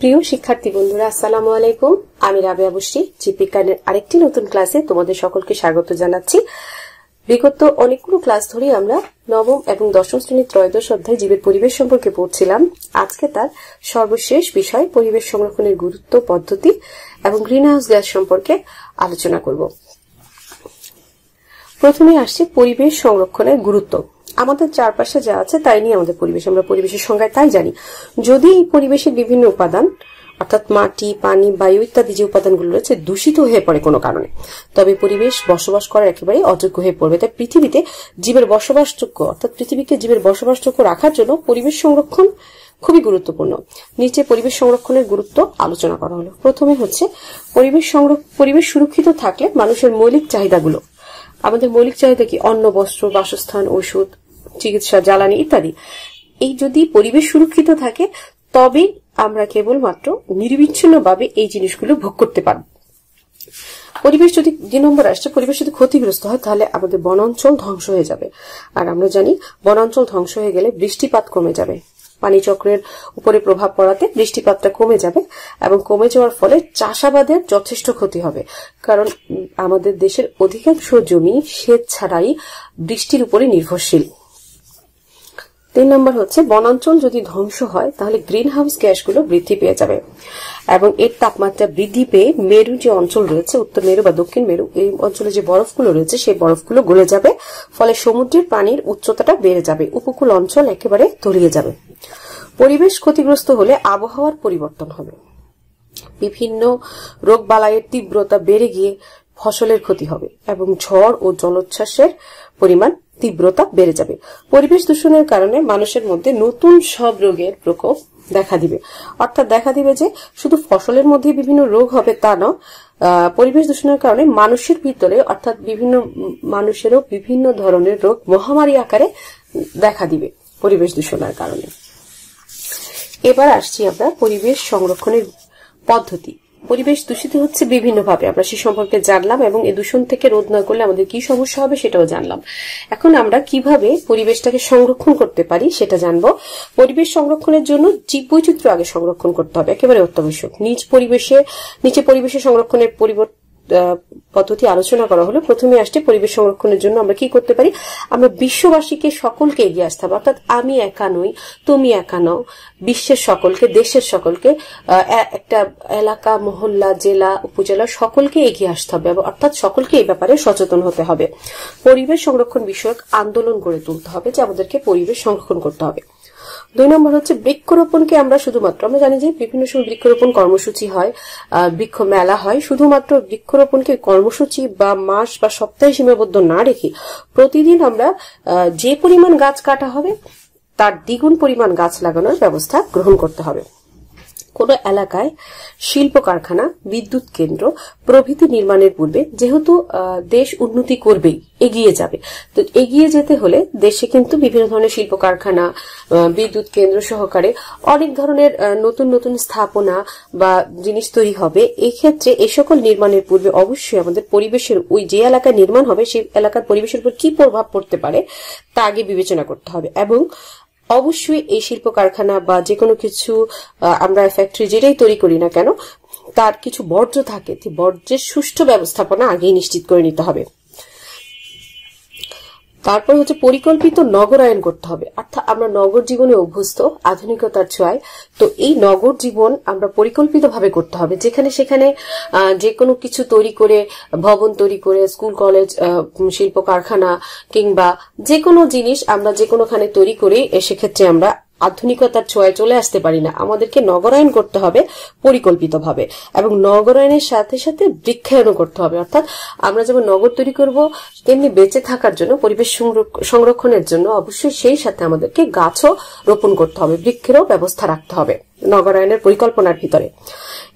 প্রিয় শিক্ষার্থী বন্ধুরা আসসালামু আলাইকুম আমি রাবিয়া বসরি জীববিজ্ঞানের আরেকটি নতুন ক্লাসে তোমাদের সকলকে স্বাগত জানাচ্ছি বিগত অনেকগুলো ক্লাস ধরে আমরা নবম এবং দশম শ্রেণীর ত্রয়োদশ অধ্যায় জীবের পরিবেশ সম্পর্কে পড়ছিলাম আজকে তার সর্বশেষ বিষয় পরিবেশ সংরক্ষণের গুরুত্ব পদ্ধতি এবং গ্রিনহাউস গ্যাস সম্পর্কে আলোচনা করব প্রথমে আসছে পরিবেশ সংরক্ষণের গুরুত্ব আমাদের চারপাশে যা আছে তাই নিয়ে আমাদের পরিবেশ আমরা পরিবেশের সংজ্ঞায় তাই জানি যদি এই পরিবেশের বিভিন্ন উপাদান অর্থাৎ মাটি পানি বায়ু ইত্যাদি যে উপাদানগুলো রয়েছে দূষিত হয়ে পড়ে কোনো কারণে তবে পরিবেশ বসবাস করার একেবারে অযোগ্য হয়ে পড়বে তাই পৃথিবীতে জীবের বসবাসযোগ্য অর্থাৎ পৃথিবীকে জীবের বসবাসযোগ্য রাখার জন্য পরিবেশ সংরক্ষণ খুবই গুরুত্বপূর্ণ নিচে পরিবেশ সংরক্ষণের গুরুত্ব আলোচনা করা হলো প্রথমে হচ্ছে পরিবেশ পরিবেশ সুরক্ষিত থাকলে মানুষের মৌলিক চাহিদাগুলো আমাদের মৌলিক চাহিদা কি অন্ন বস্ত্র বাসস্থান ওষুধ চিকিৎসা জ্বালানি ইত্যাদি এই যদি পরিবেশ সুরক্ষিত থাকে তবে আমরা কেবলমাত্র নির্বিচ্ছিন্নভাবে এই জিনিসগুলো ভোগ করতে পারব পরিবেশ যদি দুই নম্বর আসছে পরিবেশ যদি ক্ষতিগ্রস্ত হয় তাহলে আমাদের বনাঞ্চল ধ্বংস হয়ে যাবে আর আমরা জানি বনাঞ্চল ধ্বংস হয়ে গেলে বৃষ্টিপাত কমে যাবে পানিচক্রের উপরে প্রভাব পড়াতে বৃষ্টিপাতটা কমে যাবে এবং কমে যাওয়ার ফলে চাষাবাদের যথেষ্ট ক্ষতি হবে কারণ আমাদের দেশের অধিকাংশ জমি সেচ ছাড়াই বৃষ্টির উপরে নির্ভরশীল তিন নম্বর হচ্ছে বনাঞ্চল যদি ধ্বংস হয় তাহলে গ্রিন হাউস গ্যাসগুলো বৃদ্ধি পেয়ে যাবে এবং এর তাপমাত্রা বৃদ্ধি পেয়ে মেরু যে অঞ্চল রয়েছে উত্তর মেরু বা দক্ষিণ মেরু এই অঞ্চলে যে বরফগুলো রয়েছে সেই বরফগুলো গলে যাবে ফলে সমুদ্রের পানির উচ্চতাটা বেড়ে যাবে উপকূল অঞ্চল একেবারে তলিয়ে যাবে পরিবেশ ক্ষতিগ্রস্ত হলে আবহাওয়ার পরিবর্তন হবে বিভিন্ন রোগ বালায়ের তীব্রতা বেড়ে গিয়ে ফসলের ক্ষতি হবে এবং ঝড় ও জলোচ্ছ্বাসের পরিমাণ তীব্রতা বেড়ে যাবে পরিবেশ দূষণের কারণে মানুষের মধ্যে নতুন সব রোগের প্রকোপ দেখা দিবে অর্থাৎ দেখা দিবে যে শুধু ফসলের মধ্যে বিভিন্ন রোগ হবে তা নয় পরিবেশ দূষণের কারণে মানুষের ভিতরে অর্থাৎ বিভিন্ন মানুষেরও বিভিন্ন ধরনের রোগ মহামারী আকারে দেখা দিবে পরিবেশ দূষণের কারণে এবার আসছি আমরা পরিবেশ সংরক্ষণের পদ্ধতি পরিবেশ দূষিত হচ্ছে বিভিন্নভাবে আমরা সে সম্পর্কে জানলাম এবং এই দূষণ থেকে রোধ না করলে আমাদের কি সমস্যা হবে সেটাও জানলাম এখন আমরা কিভাবে পরিবেশটাকে সংরক্ষণ করতে পারি সেটা জানব পরিবেশ সংরক্ষণের জন্য জীব বৈচিত্র্য আগে সংরক্ষণ করতে হবে একেবারে অত্যাবশ্যক নিজ পরিবেশে নিচে পরিবেশে সংরক্ষণের পরিবর্তন পদ্ধতি আলোচনা করা হলো প্রথমে আসছে পরিবেশ সংরক্ষণের জন্য আমরা কি করতে পারি আমরা বিশ্ববাসীকে সকলকে এগিয়ে আসতে হবে অর্থাৎ আমি একা নই তুমি একা নও বিশ্বের সকলকে দেশের সকলকে একটা এলাকা মহল্লা জেলা উপজেলা সকলকে এগিয়ে আসতে হবে অর্থাৎ সকলকে এই ব্যাপারে সচেতন হতে হবে পরিবেশ সংরক্ষণ বিষয়ক আন্দোলন গড়ে তুলতে হবে যে আমাদেরকে পরিবেশ সংরক্ষণ করতে হবে দুই নম্বর হচ্ছে বৃক্ষরোপণকে আমরা শুধুমাত্র আমরা জানি যে বিভিন্ন সময় বৃক্ষরোপণ কর্মসূচি হয় বৃক্ষ মেলা হয় শুধুমাত্র বৃক্ষরোপণকে কর্মসূচি বা মাস বা সপ্তাহে সীমাবদ্ধ না রেখে প্রতিদিন আমরা যে পরিমাণ গাছ কাটা হবে তার দ্বিগুণ পরিমাণ গাছ লাগানোর ব্যবস্থা গ্রহণ করতে হবে কোনো এলাকায় শিল্প কারখানা বিদ্যুৎ কেন্দ্র প্রভৃতি নির্মাণের পূর্বে যেহেতু দেশ উন্নতি করবেই এগিয়ে যাবে তো এগিয়ে যেতে হলে দেশে কিন্তু বিভিন্ন ধরনের শিল্প কারখানা বিদ্যুৎ কেন্দ্র সহকারে অনেক ধরনের নতুন নতুন স্থাপনা বা জিনিস তৈরি হবে এক্ষেত্রে এ সকল নির্মাণের পূর্বে অবশ্যই আমাদের পরিবেশের ওই যে এলাকায় নির্মাণ হবে সেই এলাকার পরিবেশের উপর কি প্রভাব পড়তে পারে তা আগে বিবেচনা করতে হবে এবং অবশ্যই এই শিল্প কারখানা বা যে কোনো কিছু আমরা ফ্যাক্টরি যেটাই তৈরি করি না কেন তার কিছু বর্জ্য থাকে বর্জ্যের সুষ্ঠু ব্যবস্থাপনা আগেই নিশ্চিত করে নিতে হবে তারপর হচ্ছে পরিকল্পিত নগরায়ন করতে হবে অর্থাৎ আমরা নগর জীবনে অভ্যস্ত আধুনিকতার ছোঁয়ায় তো এই নগর জীবন আমরা পরিকল্পিতভাবে করতে হবে যেখানে সেখানে যে কোনো কিছু তৈরি করে ভবন তৈরি করে স্কুল কলেজ শিল্প কারখানা কিংবা যে কোনো জিনিস আমরা যে কোনোখানে তৈরি করি সেক্ষেত্রে আমরা আধুনিকতার ছোঁয়ায় চলে আসতে পারি না আমাদেরকে নগরায়ণ করতে হবে পরিকল্পিতভাবে এবং নগরায়নের সাথে সাথে বৃক্ষায়নও করতে হবে অর্থাৎ আমরা যেমন নগর তৈরি করব তেমনি বেঁচে থাকার জন্য পরিবেশ সংরক্ষণের জন্য অবশ্যই সেই সাথে আমাদেরকে গাছও রোপণ করতে হবে বৃক্ষেরও ব্যবস্থা রাখতে হবে নগরায়নের পরিকল্পনার ভিতরে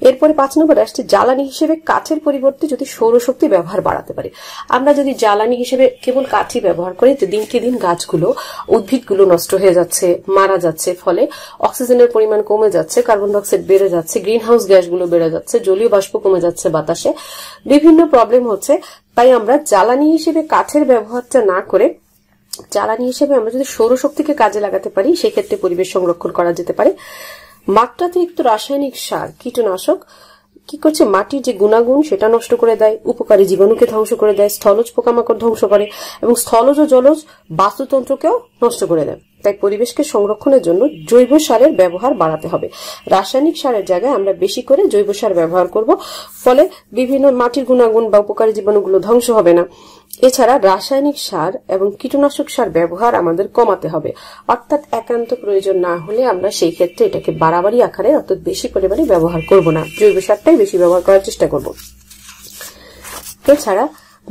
এরপরে পাঁচ নম্বর আসছে জ্বালানি হিসেবে কাঠের পরিবর্তে যদি সৌরশক্তি ব্যবহার বাড়াতে পারি আমরা যদি জ্বালানি হিসেবে কেবল কাঠই ব্যবহার করি দিনকে দিন গাছগুলো উদ্ভিদগুলো নষ্ট হয়ে যাচ্ছে মারা যাচ্ছে ফলে অক্সিজেনের পরিমাণ কমে যাচ্ছে কার্বন ডাইঅক্সাইড বেড়ে যাচ্ছে গ্রিন হাউস গ্যাসগুলো বেড়ে যাচ্ছে জলীয় বাষ্প কমে যাচ্ছে বাতাসে বিভিন্ন প্রবলেম হচ্ছে তাই আমরা জ্বালানি হিসেবে কাঠের ব্যবহারটা না করে জ্বালানি হিসেবে আমরা যদি সৌরশক্তিকে কাজে লাগাতে পারি সেক্ষেত্রে পরিবেশ সংরক্ষণ করা যেতে পারে মাত্রাতিরিক্ত রাসায়নিক সার কীটনাশক কি করছে মাটির যে গুণাগুণ সেটা নষ্ট করে দেয় উপকারী জীবাণুকে ধ্বংস করে দেয় স্থলজ পোকামাকড় ধ্বংস করে এবং স্থলজ ও জলজ বাস্তুতন্ত্রকেও নষ্ট করে দেয় তাই পরিবেশকে সংরক্ষণের জন্য জৈব সারের ব্যবহার বাড়াতে হবে রাসায়নিক সারের জায়গায় আমরা বেশি করে জৈব সার ব্যবহার করব ফলে বিভিন্ন মাটির গুণাগুণ বা উপকারী জীবাণুগুলো ধ্বংস হবে না এছাড়া রাসায়নিক সার এবং কীটনাশক সার ব্যবহার আমাদের কমাতে হবে অর্থাৎ একান্ত প্রয়োজন না হলে আমরা সেই ক্ষেত্রে এটাকে বাড়াবাড়ি আকারে অর্থাৎ বেশি পরিমাণে ব্যবহার করব না জৈব সারটাই বেশি ব্যবহার করার চেষ্টা করব এছাড়া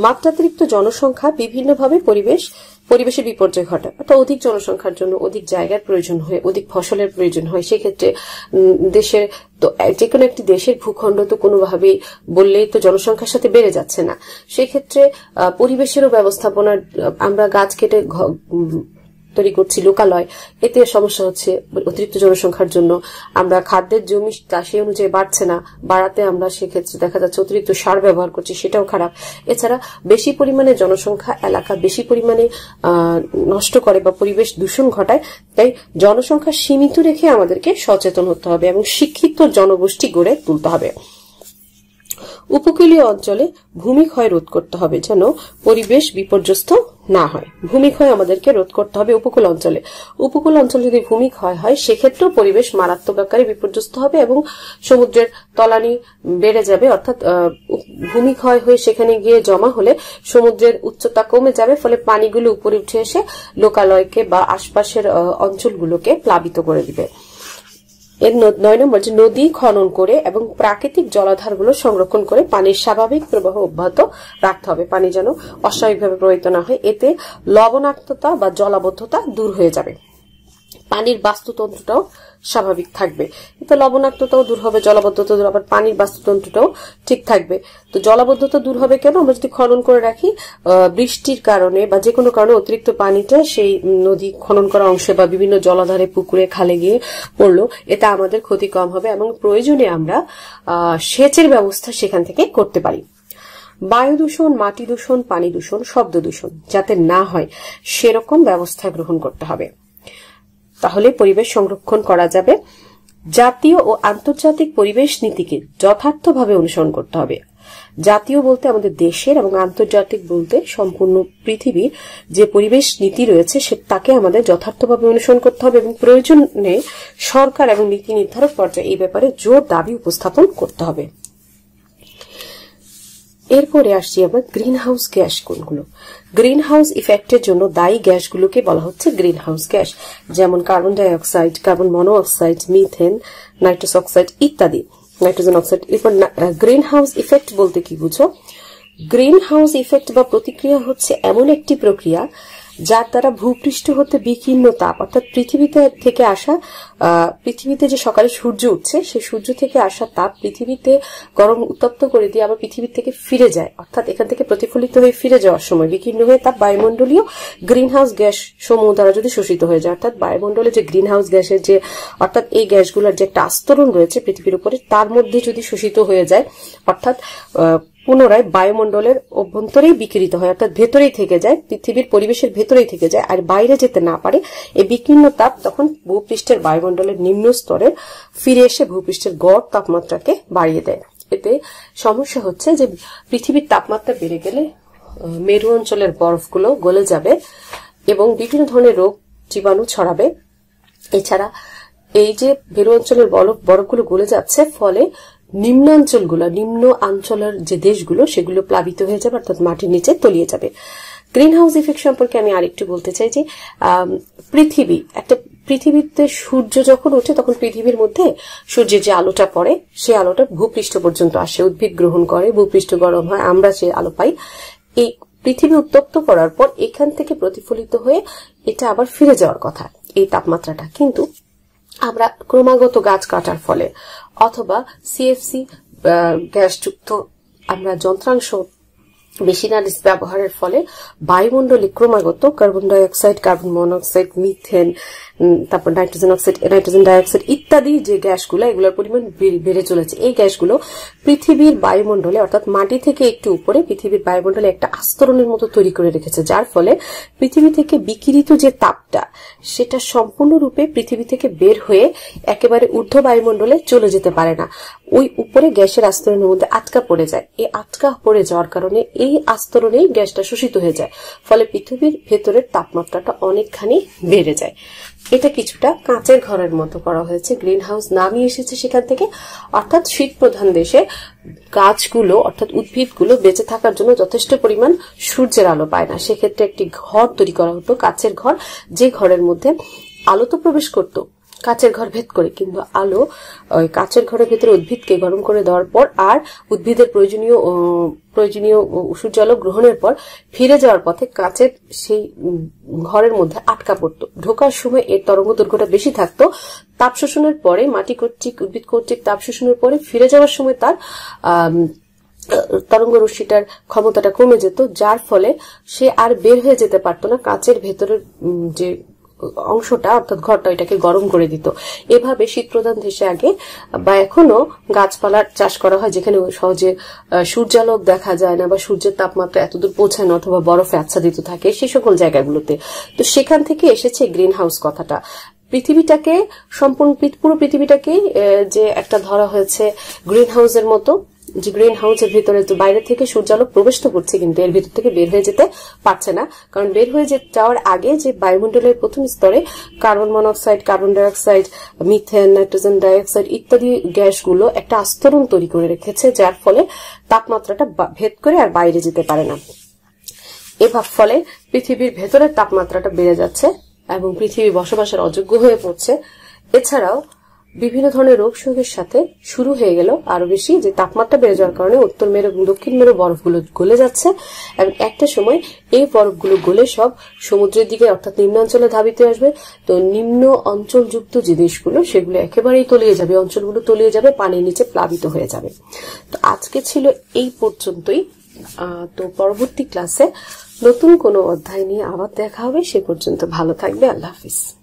মাত্রাতিরিক্ত জনসংখ্যা বিভিন্নভাবে পরিবেশ পরিবেশের বিপর্যয় ঘটায় অর্থাৎ অধিক জনসংখ্যার জন্য অধিক জায়গার প্রয়োজন হয় অধিক ফসলের প্রয়োজন হয় সেক্ষেত্রে দেশের তো যে কোনো একটি দেশের ভূখণ্ড তো কোনোভাবেই বললেই তো জনসংখ্যার সাথে বেড়ে যাচ্ছে না সেক্ষেত্রে পরিবেশেরও ব্যবস্থাপনা আমরা গাছ কেটে তৈরি করছি লোকালয় এতে সমস্যা হচ্ছে অতিরিক্ত জনসংখ্যার জন্য আমরা খাদ্যের জমি সেই অনুযায়ী বাড়ছে না বাড়াতে আমরা সেক্ষেত্রে দেখা যাচ্ছে অতিরিক্ত সার ব্যবহার করছি সেটাও খারাপ এছাড়া বেশি পরিমাণে জনসংখ্যা এলাকা বেশি পরিমাণে নষ্ট করে বা পরিবেশ দূষণ ঘটায় তাই জনসংখ্যা সীমিত রেখে আমাদেরকে সচেতন হতে হবে এবং শিক্ষিত জনগোষ্ঠী গড়ে তুলতে হবে উপকূলীয় অঞ্চলে ভূমিক্ষয় রোধ করতে হবে যেন পরিবেশ বিপর্যস্ত না হয় ভূমিক্ষয় আমাদেরকে রোধ করতে হবে উপকূল অঞ্চলে উপকূল অঞ্চলে যদি ভূমিক্ষয় হয় সেক্ষেত্রেও পরিবেশ মারাত্মক আকারে বিপর্যস্ত হবে এবং সমুদ্রের তলানি বেড়ে যাবে অর্থাৎ ভূমিক্ষয় হয়ে সেখানে গিয়ে জমা হলে সমুদ্রের উচ্চতা কমে যাবে ফলে পানিগুলো উপরে উঠে এসে লোকালয়কে বা আশপাশের অঞ্চলগুলোকে প্লাবিত করে দিবে এর নয় নম্বর যে নদী খনন করে এবং প্রাকৃতিক জলাধারগুলো সংরক্ষণ করে পানির স্বাভাবিক প্রবাহ অব্যাহত রাখতে হবে পানি যেন অস্বাভাবিকভাবে প্রবাহিত না হয় এতে লবণাক্ততা বা জলাবদ্ধতা দূর হয়ে যাবে পানির বাস্তুতন্ত্রটাও স্বাভাবিক থাকবে এতে লবণাক্ততাও দূর হবে জলাবদ্ধতা দূর আবার পানির বাস্তুতন্ত্রটাও ঠিক থাকবে তো জলাবদ্ধতা দূর হবে কেন আমরা যদি খনন করে রাখি বৃষ্টির কারণে বা যে কোনো কারণে অতিরিক্ত পানিটা সেই নদী খনন করা অংশে বা বিভিন্ন জলাধারে পুকুরে খালে গিয়ে পড়লো এটা আমাদের ক্ষতি কম হবে এবং প্রয়োজনে আমরা সেচের ব্যবস্থা সেখান থেকে করতে পারি বায়ু দূষণ মাটি দূষণ পানি দূষণ শব্দ দূষণ যাতে না হয় সেরকম ব্যবস্থা গ্রহণ করতে হবে তাহলে পরিবেশ সংরক্ষণ করা যাবে জাতীয় ও আন্তর্জাতিক পরিবেশ নীতিকে যথার্থভাবে অনুসরণ করতে হবে জাতীয় বলতে আমাদের দেশের এবং আন্তর্জাতিক বলতে সম্পূর্ণ পৃথিবীর যে পরিবেশ নীতি রয়েছে সে তাকে আমাদের যথার্থভাবে অনুসরণ করতে হবে এবং প্রয়োজনে সরকার এবং নীতি নির্ধারক পর্যায়ে এই ব্যাপারে জোর দাবি উপস্থাপন করতে হবে এরপরে আসছি আবার গ্রিন হাউস গ্যাস কোনগুলো গ্রিন হাউস ইফেক্টের জন্য দায়ী গ্যাসগুলোকে বলা হচ্ছে গ্রিন হাউস গ্যাস যেমন carbon dioxide carbon monoxide methane nitrous oxide ইত্যাদি নাইট্রোজেন অক্সাইড এরপর গ্রিন হাউস ইফেক্ট বলতে কি বুঝো গ্রিন হাউস ইফেক্ট বা প্রতিক্রিয়া হচ্ছে এমন একটি প্রক্রিয়া যার দ্বারা ভূপৃষ্ঠ হতে বিকীর্ণ তাপ অর্থাৎ পৃথিবীতে থেকে আসা পৃথিবীতে যে সকালে সূর্য উঠছে সে সূর্য থেকে আসা তাপ পৃথিবীতে গরম উত্তপ্ত করে দিয়ে আবার পৃথিবী থেকে ফিরে যায় অর্থাৎ এখান থেকে প্রতিফলিত হয়ে ফিরে যাওয়ার সময় বিকীর্ণ হয়ে তাপ বায়ুমণ্ডলীয় গ্রিন হাউস গ্যাস সমূহ দ্বারা যদি শোষিত হয়ে যায় অর্থাৎ বায়ুমণ্ডলে যে গ্রিন হাউস গ্যাসের যে অর্থাৎ এই গ্যাসগুলোর যে একটা আস্তরণ রয়েছে পৃথিবীর উপরে তার মধ্যে যদি শোষিত হয়ে যায় অর্থাৎ পুনরায় বায়ুমণ্ডলের অভ্যন্তরেই বিকিরিত হয় অর্থাৎ ভেতরেই থেকে যায় পৃথিবীর পরিবেশের ভেতরেই থেকে যায় আর বাইরে যেতে না পারে এই বিকীর্ণ তাপ তখন ভূপৃষ্ঠের বায়ুমণ্ডলের নিম্ন স্তরে ফিরে এসে ভূপৃষ্ঠের গড় তাপমাত্রাকে বাড়িয়ে দেয় এতে সমস্যা হচ্ছে যে পৃথিবীর তাপমাত্রা বেড়ে গেলে মেরু অঞ্চলের বরফগুলো গলে যাবে এবং বিভিন্ন ধরনের রোগ জীবাণু ছড়াবে এছাড়া এই যে মেরু অঞ্চলের বরফ বরফগুলো গলে যাচ্ছে ফলে নিম্নাঞ্চলগুলো নিম্ন আঞ্চলের যে দেশগুলো সেগুলো প্লাবিত হয়ে যাবে অর্থাৎ মাটির নিচে তলিয়ে যাবে গ্রিন হাউস ইফেক্ট সম্পর্কে আমি আরেকটু বলতে চাই যে পৃথিবী একটা পৃথিবীতে সূর্য যখন ওঠে তখন পৃথিবীর মধ্যে সূর্যের যে আলোটা পড়ে সেই আলোটা ভূপৃষ্ঠ পর্যন্ত আসে উদ্ভিদ গ্রহণ করে ভূপৃষ্ঠ গরম হয় আমরা সে আলো পাই এই পৃথিবী উত্তপ্ত করার পর এখান থেকে প্রতিফলিত হয়ে এটা আবার ফিরে যাওয়ার কথা এই তাপমাত্রাটা কিন্তু আমরা ক্রমাগত গাছ কাটার ফলে অথবা সিএফসি গ্যাসযুক্ত আমরা যন্ত্রাংশ বেশিনালিস ব্যবহারের ফলে বায়ুমণ্ডলে ক্রমাগত carbon dioxide carbon monoxide methane তারপর নাইট্রোজেন অক্সাইড নাইট্রোজেন ডাইঅক্সাইড ইত্যাদি যে গ্যাসগুলো এগুলোর পরিমাণ বেড়ে চলেছে এই গ্যাসগুলো পৃথিবীর বায়ুমণ্ডলে অর্থাৎ মাটি থেকে একটু উপরে পৃথিবীর বায়ুমণ্ডলে একটা আস্তরণের মতো তৈরি করে রেখেছে যার ফলে পৃথিবী থেকে বিকিরিত যে তাপটা সেটা সম্পূর্ণরূপে পৃথিবী থেকে বের হয়ে একেবারে ঊর্ধ্ব বায়ুমণ্ডলে চলে যেতে পারে না ওই উপরে গ্যাসের আস্তরণের মধ্যে আটকা পড়ে যায় এই আটকা পড়ে যাওয়ার কারণে এই আস্তরণেই গ্যাসটা শোষিত হয়ে যায় ফলে পৃথিবীর ভেতরের তাপমাত্রাটা অনেকখানি বেড়ে যায় এটা কিছুটা কাঁচের ঘরের মতো করা হয়েছে গ্রিন হাউস নামই এসেছে সেখান থেকে অর্থাৎ শীত প্রধান দেশে গাছগুলো অর্থাৎ উদ্ভিদগুলো বেঁচে থাকার জন্য যথেষ্ট পরিমাণ সূর্যের আলো পায় না সেক্ষেত্রে একটি ঘর তৈরি করা হতো কাঁচের ঘর যে ঘরের মধ্যে আলো তো প্রবেশ করতো কাচের ঘর ভেদ করে কিন্তু আলো ওই কাচের ঘরের ভেতরে উদ্ভিদকে গরম করে দেওয়ার পর আর উদ্ভিদের প্রয়োজনীয় প্রয়োজনীয় সূর্য আলো গ্রহণের পর ফিরে যাওয়ার পথে কাচের সেই ঘরের মধ্যে আটকা পড়ত ঢোকার সময় এর তরঙ্গ দৈর্ঘ্যটা বেশি থাকত তাপ শোষণের পরে মাটি কর্তৃক উদ্ভিদ কর্তৃক তাপ শোষণের পরে ফিরে যাওয়ার সময় তার তরঙ্গ রশ্মিটার ক্ষমতাটা কমে যেত যার ফলে সে আর বের হয়ে যেতে পারতো না কাচের ভেতরের যে অংশটা অর্থাৎ ঘরটা এটাকে গরম করে দিত এভাবে শীত প্রধান দেশে আগে বা এখনো গাছপালার চাষ করা হয় যেখানে সহজে সূর্যালোক দেখা যায় না বা সূর্যের তাপমাত্রা এতদূর পৌঁছায় না অথবা বরফে আচ্ছাদিত থাকে সেই সকল জায়গাগুলোতে তো সেখান থেকে এসেছে গ্রিন হাউস কথাটা পৃথিবীটাকে সম্পূর্ণ পুরো পৃথিবীটাকে যে একটা ধরা হয়েছে গ্রিন হাউসের মতো যে গ্রিন হাউসের ভিতরে তো বাইরে থেকে আলো প্রবেশ তো করছে কিন্তু এর ভিতর থেকে বের হয়ে যেতে পারছে না কারণ বের হয়ে যাওয়ার আগে যে বায়ুমণ্ডলের প্রথম স্তরে carbon monoxide carbon dioxide methane nitrogen dioxide ইত্যাদি গ্যাসগুলো একটা আস্তরণ তৈরি করে রেখেছে যার ফলে তাপমাত্রাটা ভেদ করে আর বাইরে যেতে পারে না এভাব ফলে পৃথিবীর ভেতরের তাপমাত্রাটা বেড়ে যাচ্ছে এবং পৃথিবী বসবাসের অযোগ্য হয়ে পড়ছে এছাড়াও বিভিন্ন ধরনের রোগ সঙ্গের সাথে শুরু হয়ে গেল আরো বেশি যে তাপমাত্রা বেড়ে যাওয়ার কারণে উত্তর মেরু এবং দক্ষিণ মেরু বরফগুলো গলে যাচ্ছে এবং একটা সময় এই বরফগুলো গলে সব সমুদ্রের দিকে অর্থাৎ নিম্ন অঞ্চলে ধাবিতে আসবে তো নিম্ন অঞ্চলযুক্ত যে দেশগুলো সেগুলো একেবারেই তলিয়ে যাবে অঞ্চলগুলো তলিয়ে যাবে পানির নিচে প্লাবিত হয়ে যাবে তো আজকে ছিল এই পর্যন্তই তো পরবর্তী ক্লাসে নতুন কোনো অধ্যায় নিয়ে আবার দেখা হবে সে পর্যন্ত ভালো থাকবে আল্লাহ হাফিজ